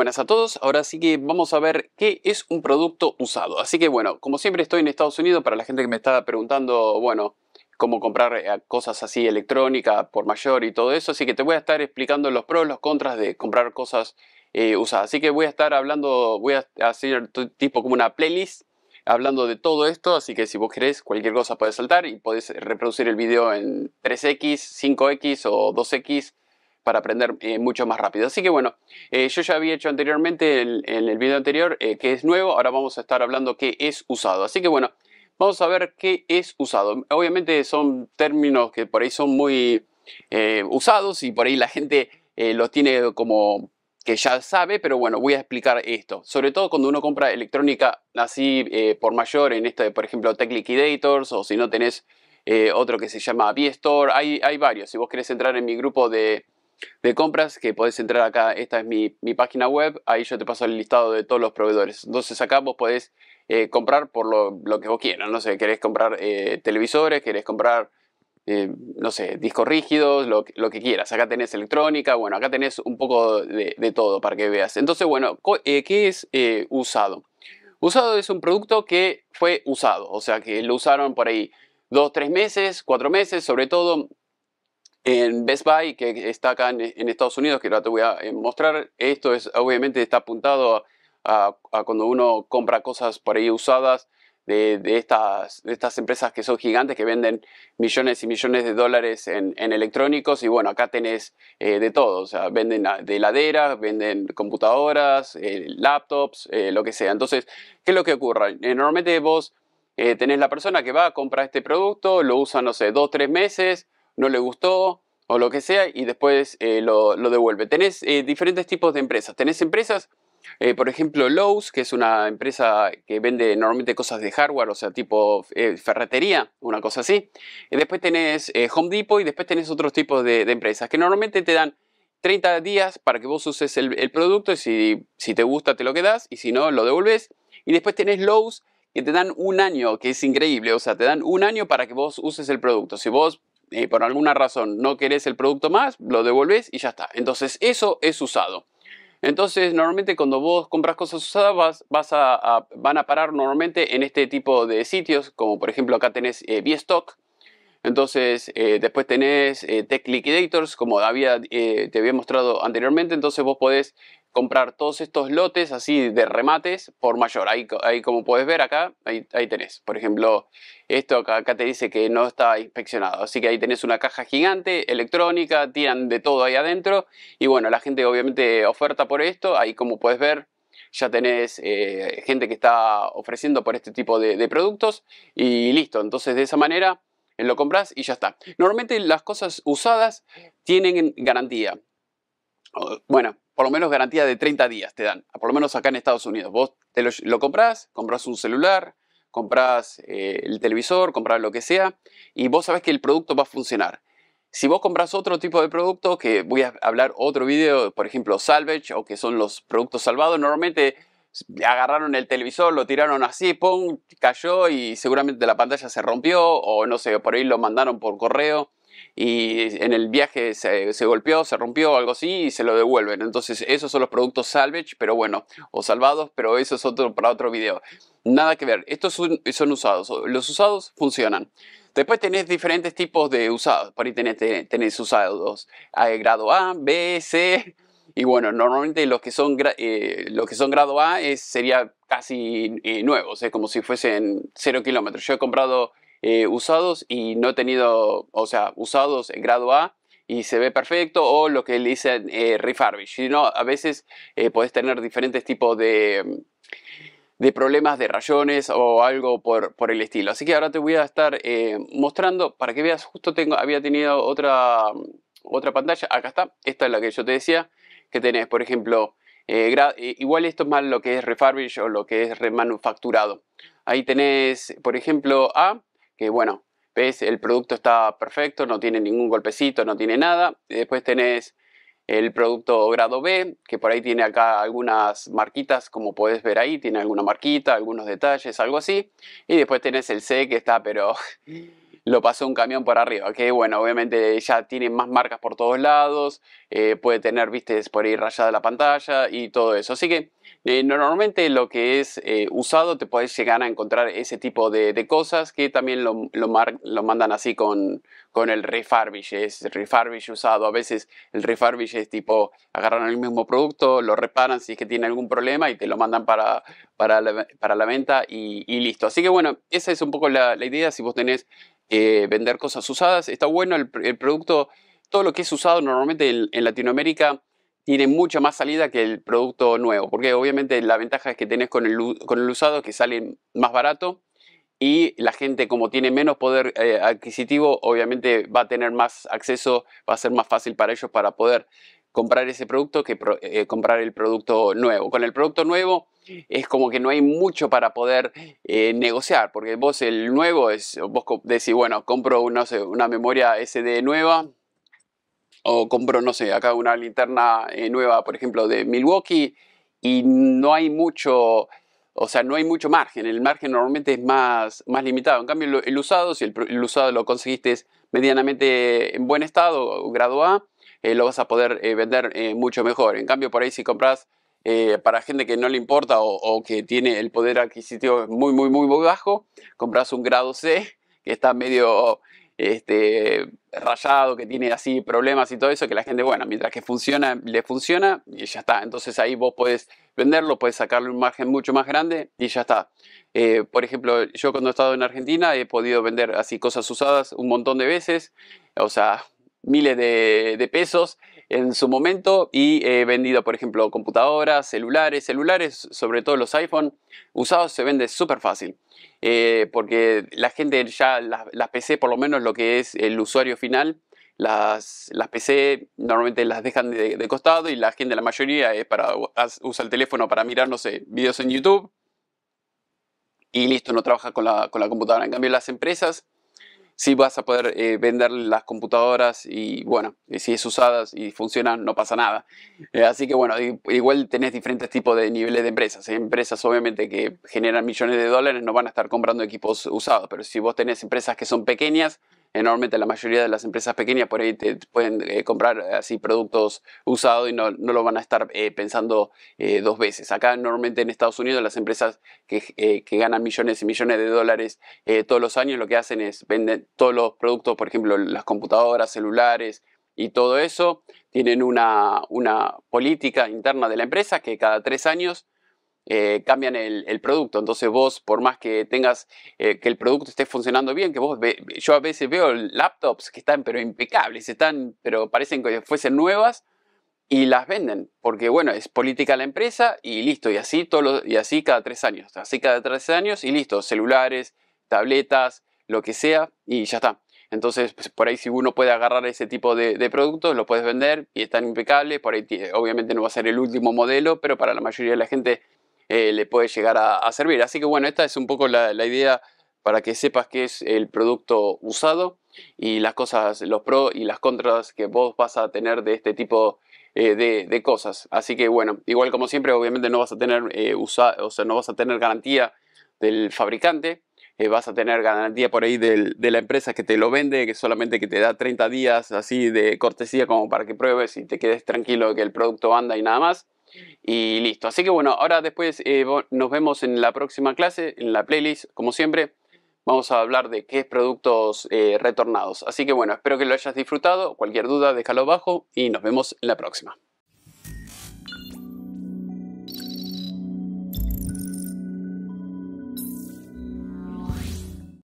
Buenas a todos, ahora sí que vamos a ver qué es un producto usado. Así que bueno, como siempre estoy en Estados Unidos, para la gente que me está preguntando, bueno, cómo comprar eh, cosas así electrónica por mayor y todo eso, así que te voy a estar explicando los pros, los contras de comprar cosas eh, usadas. Así que voy a estar hablando, voy a hacer tipo como una playlist hablando de todo esto, así que si vos querés cualquier cosa podés saltar y podés reproducir el video en 3X, 5X o 2X para aprender eh, mucho más rápido. Así que bueno, eh, yo ya había hecho anteriormente en el video anterior eh, que es nuevo, ahora vamos a estar hablando qué es usado. Así que bueno, vamos a ver qué es usado. Obviamente son términos que por ahí son muy usados y por ahí la gente los tiene como que ya sabe, pero bueno, voy a explicar esto. Sobre todo cuando uno compra electrónica así por mayor, en este, por ejemplo, Tech Liquidators o si no tenés... otro que se llama VStore, hay, hay varios. Si vos querés entrar en mi grupo de, de compras, que podés entrar acá, esta es mi, página web, ahí yo te paso el listado de todos los proveedores. Entonces acá vos podés eh, comprar por lo, que vos quieras, no sé, querés comprar eh, televisores, querés comprar, eh, no sé, discos rígidos, lo, que quieras. Acá tenés electrónica, bueno, acá tenés un poco de, de todo para que veas. Entonces, bueno, ¿qué es usado? Usado es un producto que fue usado, o sea, que lo usaron por ahí dos, tres meses, cuatro meses, sobre todo en Best Buy, que está acá en, Estados Unidos, que ahora te voy a eh, mostrar. Esto es obviamente está apuntado a, cuando uno compra cosas por ahí usadas de, estas, empresas que son gigantes, que venden millones y millones de dólares en, electrónicos. Y bueno, acá tenés eh, de todo. O sea, venden ah, heladeras, venden computadoras, eh, laptops, lo que sea. Entonces, ¿qué es lo que ocurre? Normalmente vos tenés la persona que va, a comprar este producto, lo usa, no sé, dos, tres meses no le gustó o lo que sea y después eh, lo, lo, devuelve. Tenés eh, diferentes tipos de empresas. Tenés empresas, eh, por ejemplo, Lowe's, que es una empresa que vende normalmente cosas de hardware, o sea, tipo ferretería, una cosa así. Y después tenés Home Depot y después tenés otros tipos de, empresas que normalmente te dan 30 días para que vos uses el, producto y si, si te gusta te lo quedas y si no lo devuelves. Y después tenés Lowe's que te dan un año, que es increíble, o sea, te dan un año para que vos uses el producto. Si vos eh, por alguna razón no querés el producto más, lo devolvés y ya está. Entonces eso es usado. Entonces, normalmente cuando vos compras cosas usadas, vas, a, van a parar normalmente en este tipo de sitios, como por ejemplo acá tenés eh, stock Entonces, eh, después tenés eh, Tech Liquidators, como había, te había mostrado anteriormente. Entonces, vos podés comprar todos estos lotes así de remates por mayor. Ahí, como puedes ver acá, ahí, tenés. Por ejemplo, esto acá, te dice que no está inspeccionado. Así que ahí tenés una caja gigante, electrónica, tiran de todo ahí adentro. Y bueno, la gente obviamente oferta por esto. Ahí como puedes ver, ya tenés eh, gente que está ofreciendo por este tipo de, de productos. Y listo, entonces de esa manera... Eh, lo compras y ya está. Normalmente las cosas usadas tienen garantía. Bueno, por lo menos garantía de 30 días te dan, por lo menos acá en Estados Unidos. Vos lo, compras, comprás, compras un celular, compras eh, el televisor, compras lo que sea, y vos sabés que el producto va a funcionar. Si vos compras otro tipo de producto, que voy a hablar otro video, por ejemplo, salvage o que son los productos salvados, normalmente agarraron el televisor, lo tiraron así, pum, cayó y seguramente la pantalla se rompió o no sé, por ahí lo mandaron por correo y en el viaje se, golpeó, se rompió, algo así, y se lo devuelven. Entonces, esos son los productos salvage, pero bueno, o salvados, pero eso es otro, para otro video. Nada que ver, estos son, usados, los usados funcionan. Después tenés diferentes tipos de usados, por ahí tenés, usados a grado A, B, C, y bueno, normalmente los que son, eh, los que son grado A es, sería casi eh, nuevos, es como si fuesen cero kilómetros. Yo he comprado eh, usados y no he tenido, o sea, usados en grado A y se ve perfecto o lo que le dicen eh, Sino a veces eh, podés tener diferentes tipos de, mm, de problemas de rayones o algo por, por, el estilo. Así que ahora te voy a estar eh, mostrando para que veas, justo tengo, había tenido otra, mm, otra pantalla, acá está, esta es la que yo te decía, que tenés, por ejemplo, igual esto es más lo que es refurbish o lo que es remanufacturado. Ahí tenés, por ejemplo, A, que bueno, ves, el producto está perfecto, no tiene ningún golpecito, no tiene nada. Después tenés el producto grado B, que por ahí tiene acá algunas marquitas, como podés ver ahí, tiene alguna marquita, algunos detalles, algo así. Y después tenés el C, que está pero lo pasó un camión por arriba. Que bueno, obviamente ya tiene más marcas por todos lados, eh, puede tener, viste, por ahí rayada la pantalla y todo eso. Así que eh, normalmente lo que es eh, usado te puedes llegar a encontrar ese tipo de, cosas que también lo, lo, mandan así con, con, el refurbish, es refurbish usado. A veces el refurbish es tipo agarran el mismo producto, lo reparan si es que tiene algún problema y te lo mandan para, para, la, para la venta y, listo. Así que bueno, esa es un poco la idea. Si vos tenés eh, vender cosas usadas. Está bueno el, producto, todo lo que es usado normalmente en, Latinoamérica tiene mucha más salida que el producto nuevo, porque obviamente la ventaja es que tenés con el, con el usado que sale más barato y la gente como tiene menos poder eh, adquisitivo, obviamente va a tener más acceso, va a ser más fácil para ellos para poder comprar ese producto que eh, comprar el producto nuevo. Con el producto nuevo es como que no hay mucho para poder eh, negociar, porque vos el nuevo es, vos decís, bueno, compro una memoria SD nueva o compro, no sé, acá una linterna eh, nueva, por ejemplo, de Milwaukee y no hay mucho... O sea, no hay mucho margen, el margen normalmente es más, más limitado. En cambio, el, usado, si el, el usado lo conseguiste medianamente en buen estado, grado A, eh, lo vas a poder eh, vender eh, mucho mejor. En cambio, por ahí si compras para gente que no le importa o, que tiene el poder adquisitivo muy, muy, muy, muy bajo, compras un grado C que está medio este, rayado, que tiene así problemas y todo eso, que la gente, bueno, mientras que funciona, le funciona y ya está. Entonces ahí vos podés venderlo, puedes sacarle un margen mucho más grande y ya está. por ejemplo, yo cuando he estado en Argentina he podido vender así cosas usadas un montón de veces, o sea, miles de, pesos en su momento y he vendido, por ejemplo, computadoras, celulares, celulares, sobre todo los iPhone usados se vende súper fácil. Eh, porque la gente ya, las, PC, por lo menos lo que es el usuario final, las, las PC normalmente las dejan de, costado y la gente, la mayoría, es para, usa el teléfono para mirar, no sé, videos en YouTube y listo, no trabaja con la, con la computadora. En cambio, las empresas sí vas a poder eh, vender las computadoras y bueno, si es usadas y funcionan, no pasa nada. Eh, así que bueno, igual tenés diferentes tipos de niveles de empresas. Hay empresas obviamente que generan millones de dólares no van a estar comprando equipos usados, pero si vos tenés empresas que son pequeñas, enormemente la mayoría de las empresas pequeñas por ahí te, pueden eh, comprar eh, así productos usados y no, lo van a estar eh, pensando dos veces. Acá normalmente en Estados Unidos las empresas que, ganan millones y millones de dólares todos los años lo que hacen es vender todos los productos, por ejemplo las computadoras, celulares y todo eso. Tienen una, una política interna de la empresa que cada tres años eh, cambian el, producto. Entonces vos, por más que tengas, eh, que el producto esté funcionando bien, que vos, yo a veces veo laptops que están pero impecables, están, pero parecen que fuesen nuevas y las venden, porque bueno, es política la empresa y listo, y así, todo y así cada tres años, así cada tres años y listo, celulares, tabletas, lo que sea, y ya está. Entonces, pues, por ahí si uno puede agarrar ese tipo de, de productos, lo puedes vender y están impecables. Por ahí, obviamente, no va a ser el último modelo, pero para la mayoría de la gente eh, le puede llegar a, servir. Así que bueno, esta es un poco la, idea para que sepas qué es el producto usado y las cosas, los pros y las contras que vos vas a tener de este tipo eh, de, cosas. Así que bueno, igual como siempre, obviamente no vas a tener eh, o sea, no vas a tener garantía del fabricante, vas a tener garantía por ahí de la empresa que te lo vende, que solamente que te da 30 días así de cortesía como para que pruebes y te quedes tranquilo que el producto anda y nada más. Y listo. Así que bueno, ahora después eh, nos vemos en la próxima clase, en la playlist, como siempre. Vamos a hablar de qué es productos eh, retornados. Así que bueno, espero que lo hayas disfrutado. Cualquier duda, déjalo abajo y nos vemos en la próxima.